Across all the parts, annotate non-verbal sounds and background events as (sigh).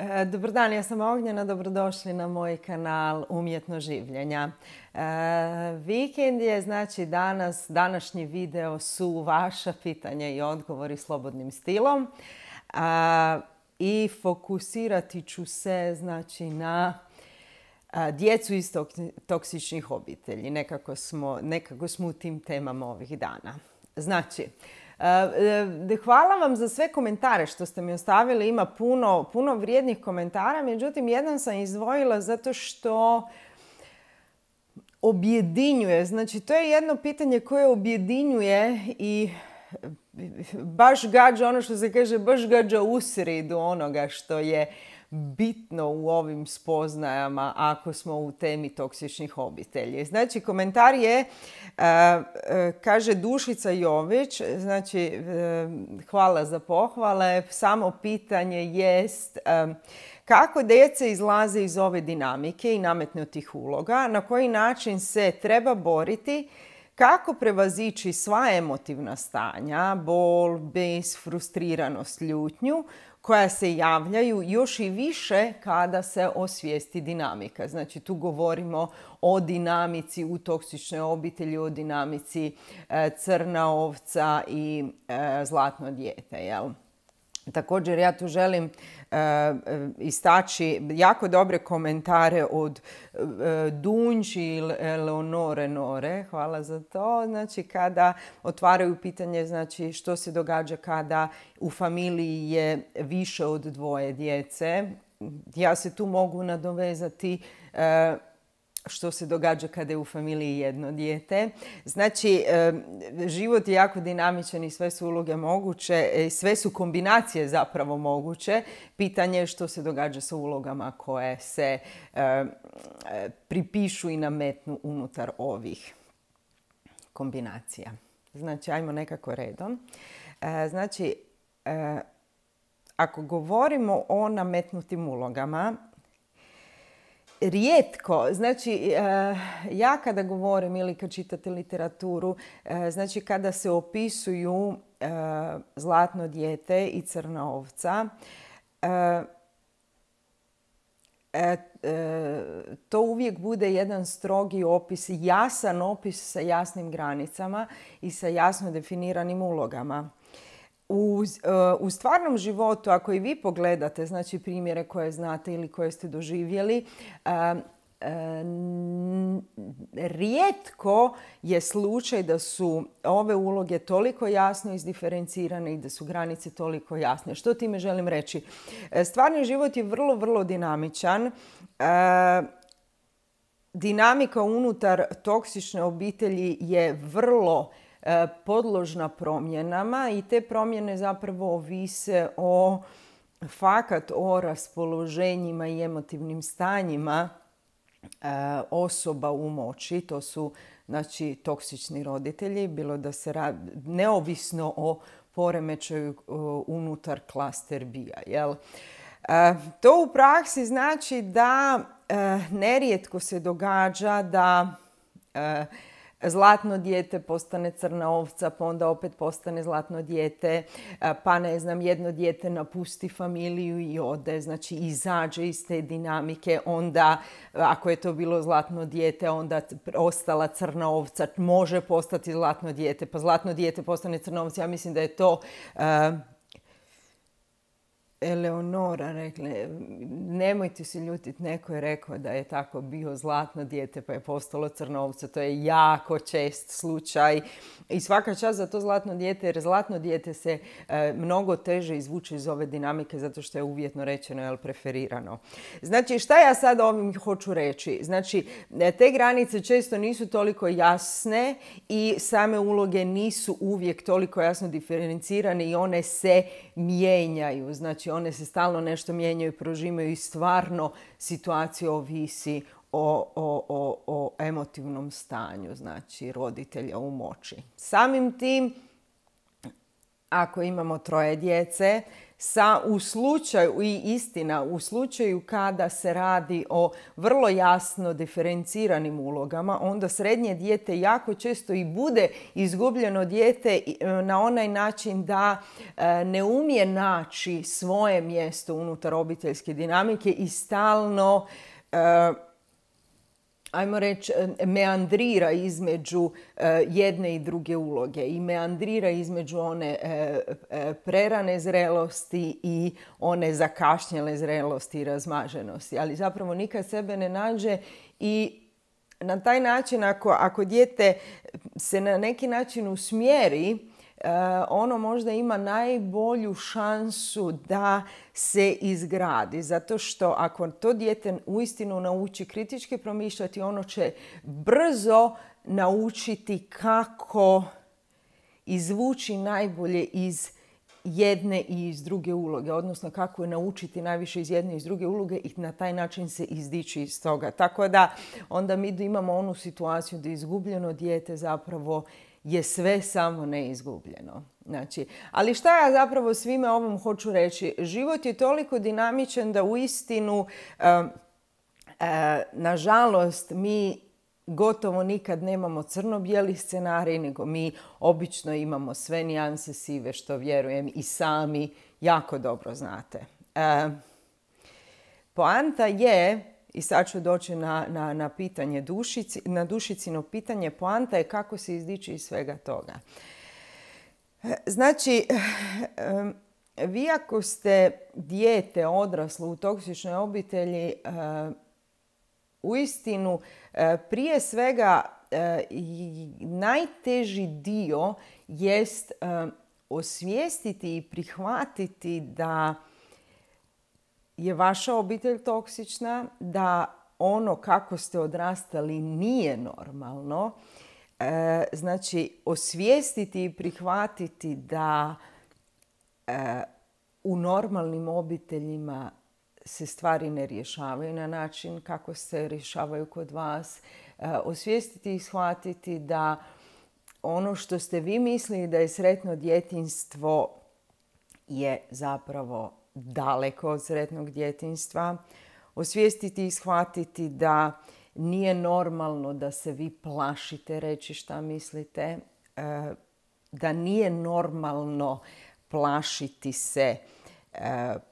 E, dobar dan, ja sam Ognjena, dobrodošli na moj kanal Umjetno življenja. E, vikend je, znači danas, današnji video su vaša pitanja i odgovori slobodnim stilom. I fokusirati ću se, znači, na djecu iz toksičnih obitelji. Nekako smo, nekako smo u tim temama ovih dana. Znači, E, e, hvala vam za sve komentare što ste mi ostavili. Ima puno, puno vrijednih komentara. Međutim, jedan sam izdvojila zato što objedinjuje. Znači, to je jedno pitanje koje objedinjuje i baš gađa ono što se kaže, baš gađa u sredu onoga što je bitno u ovim spoznajama ako smo u temi toksičnih obitelji. Znači, komentar je, e, e, kaže Dušica Jović, znači, e, hvala za pohvale, samo pitanje jest kako djece izlaze iz ove dinamike i nametnutih uloga, na koji način se treba boriti kako prevazići sva emotivna stanja, bol, bez, frustriranost, ljutnju, koja se javljaju još i više kada se osvijesti dinamika. Znači tu govorimo o dinamici u toksičnoj obitelji, o dinamici e, crna ovca i e, zlatno dijete. Također ja tu želim E, istaći jako dobre komentare od e, Dunđi i Leonore Nore, hvala za to, znači kada otvaraju pitanje znači, što se događa kada u familiji je više od dvoje djece. Ja se tu mogu nadovezati e, što se događa kada je u familiji jedno dijete. Znači, život je jako dinamičan i sve su uloge moguće, e, sve su kombinacije zapravo moguće. Pitanje je što se događa sa ulogama koje se pripišu i nametnu unutar ovih kombinacija. Znači, ajmo nekako redom. E, znači, e, ako govorimo o nametnutim ulogama, rijetko, znači eh, ja kada govorim ili kad čitate literaturu, eh, znači kada se opisuju eh, zlatno dijete i crna ovca, to uvijek bude jedan strogi opis, jasan opis sa jasnim granicama i sa jasno definiranim ulogama. U, e, u stvarnom životu, ako i vi pogledate znači primjere koje znate ili koje ste doživjeli, e, e, rijetko je slučaj da su ove uloge toliko jasno izdiferencirane i da su granice toliko jasne. Što time želim reći? Stvarni život je vrlo, vrlo dinamičan. Dinamika unutar toksične obitelji je vrlo E, podložna promjenama i te promjene zapravo ovise o fakat o raspoloženjima i emotivnim stanjima e, osoba u moći. To su znači, toksični roditelji, bilo da se neovisno o poremećaju e, unutar klaster bija. To u praksi znači da nerijetko se događa da zlatno dijete postane crna ovca, pa onda opet postane zlatno dijete, e, pa ne znam, jedno dijete napusti familiju i ode, znači izađe iz te dinamike, onda ako je to bilo zlatno dijete, onda ostala crna ovca može postati zlatno dijete, pa zlatno dijete postane crna ovca. Ja mislim da je to e, Eleonora rekla, nemojte se ljutiti, neko je rekao da je tako bio zlatno dijete pa je postalo crno To je jako čest slučaj i svaka čast za to zlatno dijete jer zlatno dijete se e, mnogo teže izvuče iz ove dinamike zato što je uvjetno rečeno, jel preferirano. Znači šta ja sad ovim hoću reći? Znači te granice često nisu toliko jasne i same uloge nisu uvijek toliko jasno diferencirane i one se mijenjaju. Znači Znači, one se stalno nešto mijenjaju, prožimaju i stvarno situacija ovisi o, o, o, o emotivnom stanju, znači roditelja u moći. Samim tim, ako imamo troje djece sa u slučaju i istina u slučaju kada se radi o vrlo jasno diferenciranim ulogama onda srednje dijete jako često i bude izgubljeno dijete e, na onaj način da e, ne umije naći svoje mjesto unutar obiteljske dinamike i stalno e, ajmo reći, e, meandrira između e, jedne i druge uloge i meandrira između one e, prerane zrelosti i one zakašnjele zrelosti i razmaženosti. Ali zapravo nikad sebe ne nađe i na taj način ako, ako dijete se na neki način usmjeri E, ono možda ima najbolju šansu da se izgradi. Zato što ako to dijete uistinu nauči kritički promišljati, ono će brzo naučiti kako izvući najbolje iz jedne i iz druge uloge, odnosno kako je naučiti najviše iz jedne i iz druge uloge i na taj način se izdići iz toga. Tako da onda mi imamo onu situaciju da izgubljeno dijete zapravo je sve samo neizgubljeno. Znači, ali šta ja zapravo svime ovom hoću reći? Život je toliko dinamičan da u istinu, eh, nažalost, mi gotovo nikad nemamo crno-bijeli scenarij, nego mi obično imamo sve nijanse sive, što vjerujem i sami jako dobro znate. poanta je i sad ću doći na, na, na pitanje na dušicino pitanje poanta je kako se izdići iz svega toga. Znači, vi ako ste dijete odraslo u toksičnoj obitelji, u istinu, prije svega najteži dio jest osvijestiti i prihvatiti da je vaša obitelj toksična, da ono kako ste odrastali nije normalno. E, znači, osvijestiti i prihvatiti da e, u normalnim obiteljima se stvari ne rješavaju na način kako se rješavaju kod vas. E, osvijestiti i shvatiti da ono što ste vi mislili da je sretno djetinstvo je zapravo daleko od sretnog djetinjstva, osvijestiti i shvatiti da nije normalno da se vi plašite reći šta mislite, e, da nije normalno plašiti se, e,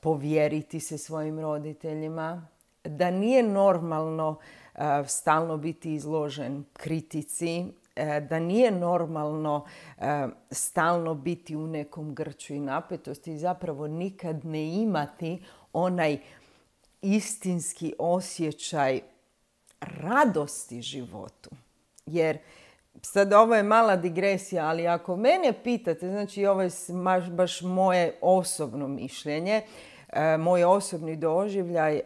povjeriti se svojim roditeljima, da nije normalno e, stalno biti izložen kritici, E, da nije normalno e, stalno biti u nekom grču i napetosti i zapravo nikad ne imati onaj istinski osjećaj radosti životu. Jer sad ovo je mala digresija, ali ako mene pitate, znači ovo je baš, moje osobno mišljenje, e, moj osobni doživljaj,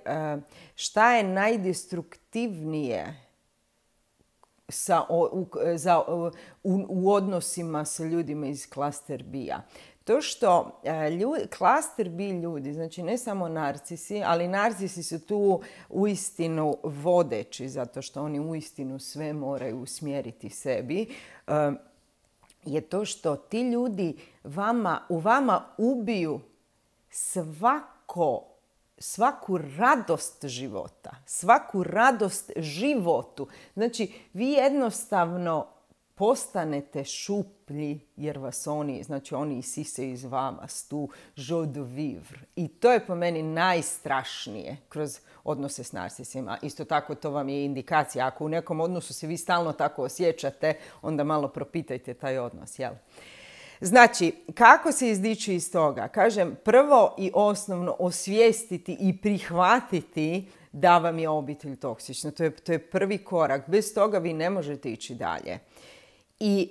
šta je najdestruktivnije sa, u, u, odnosima sa ljudima iz klaster B-a. To što klaster e, B ljudi, znači ne samo narcisi, ali narcisi su tu uistinu vodeći, zato što oni uistinu sve moraju usmjeriti sebi, e, je to što ti ljudi vama, u vama ubiju svako svaku radost života, svaku radost životu. Znači, vi jednostavno postanete šuplji jer vas oni, znači oni isise iz vama, stu žod de vivre. I to je po meni najstrašnije kroz odnose s narcisima. Isto tako to vam je indikacija. Ako u nekom odnosu se vi stalno tako osjećate, onda malo propitajte taj odnos, jel? Znači, kako se izdići iz toga? Kažem, prvo i osnovno osvijestiti i prihvatiti da vam je obitelj toksična. To je, to je prvi korak. Bez toga vi ne možete ići dalje. I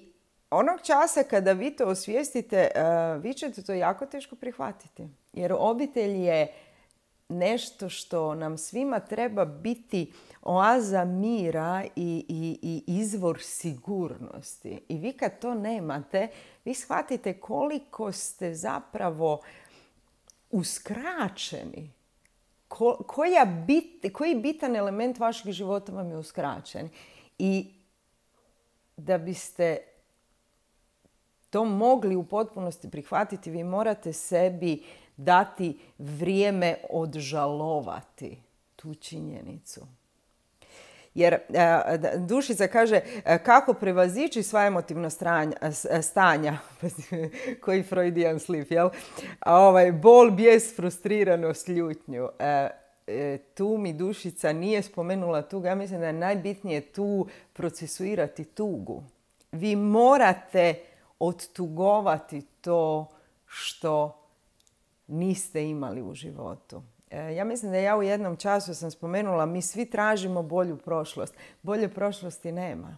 onog časa kada vi to osvijestite, eh, vi ćete to jako teško prihvatiti. Jer obitelj je nešto što nam svima treba biti oaza mira i, i, i izvor sigurnosti. I vi kad to nemate, vi shvatite koliko ste zapravo uskraćeni. koja bit, koji bitan element vašeg života vam je uskraćen. I da biste to mogli u potpunosti prihvatiti, vi morate sebi dati vrijeme odžalovati tu činjenicu. Jer e, dušica kaže e, kako prevazići sva emotivna e, stanja, (laughs) koji Freudian slip, jel? ovaj, bol, bijes, frustriranost, ljutnju. tu mi dušica nije spomenula tugu. Ja mislim da je najbitnije tu procesuirati tugu. Vi morate odtugovati to što niste imali u životu. E, ja mislim da ja u jednom času sam spomenula, mi svi tražimo bolju prošlost. Bolje prošlosti nema.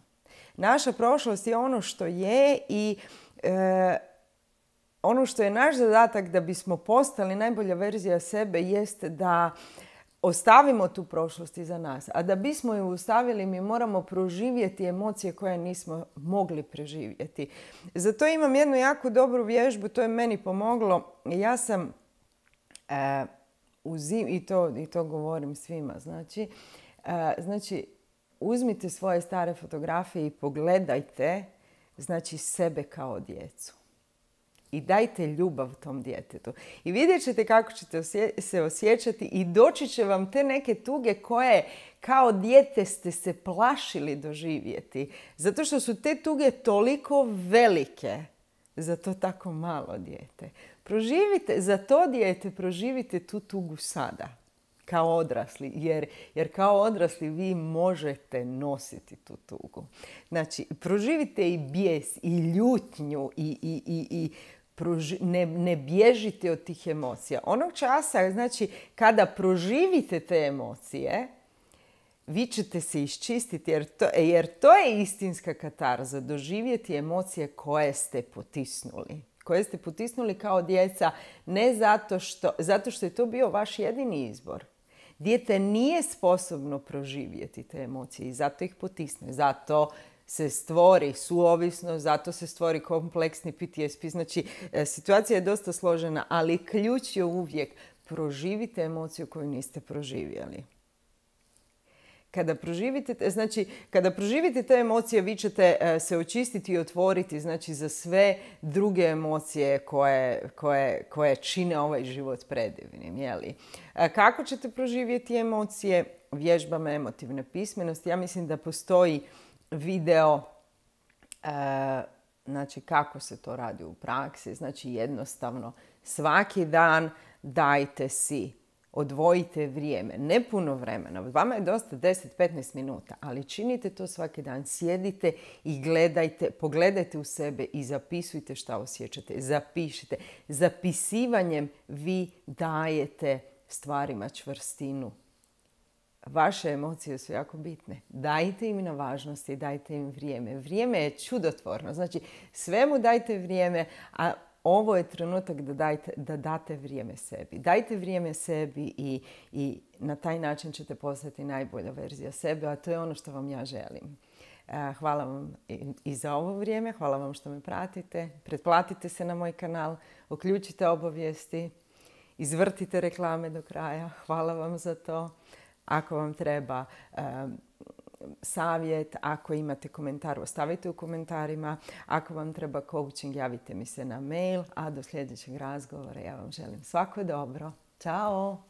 Naša prošlost je ono što je i e, ono što je naš zadatak da bismo postali najbolja verzija sebe jeste da ostavimo tu prošlost iza nas. A da bismo ju ostavili mi moramo proživjeti emocije koje nismo mogli preživjeti. Zato imam jednu jako dobru vježbu, to je meni pomoglo. Ja sam e, i to, i to govorim svima, znači, e, znači uzmite svoje stare fotografije i pogledajte znači sebe kao djecu i dajte ljubav tom djetetu. I vidjet ćete kako ćete se osjećati i doći će vam te neke tuge koje kao dijete ste se plašili doživjeti. Zato što su te tuge toliko velike za to tako malo dijete. Proživite, za to dijete proživite tu tugu sada kao odrasli, jer, jer kao odrasli vi možete nositi tu tugu. Znači, proživite i bijes, i ljutnju, i, i, i, ne, ne bježite od tih emocija. Onog časa, znači, kada proživite te emocije, vi ćete se iščistiti jer to, e, jer to je istinska katarza, doživjeti emocije koje ste potisnuli koje ste potisnuli kao djeca ne zato što, zato što je to bio vaš jedini izbor dijete nije sposobno proživjeti te emocije i zato ih potisne. Zato se stvori suovisno, zato se stvori kompleksni PTSP. Znači, e, situacija je dosta složena, ali ključ je uvijek proživite emociju koju niste proživjeli kada proživite, znači, kada proživite te emocije, vi ćete e, se očistiti i otvoriti znači, za sve druge emocije koje, koje, koje čine ovaj život predivnim. E, kako ćete proživjeti emocije? Vježbama emotivne pismenosti. Ja mislim da postoji video e, znači, kako se to radi u praksi. Znači jednostavno svaki dan dajte si odvojite vrijeme, ne puno vremena. vama je dosta 10-15 minuta, ali činite to svaki dan. Sjedite i gledajte, pogledajte u sebe i zapisujte šta osjećate. Zapišite. Zapisivanjem vi dajete stvarima čvrstinu. Vaše emocije su jako bitne. Dajte im na važnosti, dajte im vrijeme. Vrijeme je čudotvorno. Znači, svemu dajte vrijeme, a ovo je trenutak da, dajte, da date vrijeme sebi. Dajte vrijeme sebi i, i na taj način ćete postati najbolja verzija sebe, a to je ono što vam ja želim. E, hvala vam i za ovo vrijeme, hvala vam što me pratite. Pretplatite se na moj kanal, uključite obavijesti, izvrtite reklame do kraja. Hvala vam za to. Ako vam treba e, savjet, ako imate komentar, ostavite u komentarima. Ako vam treba coaching, javite mi se na mail. A do sljedećeg razgovora ja vam želim svako dobro. Ćao!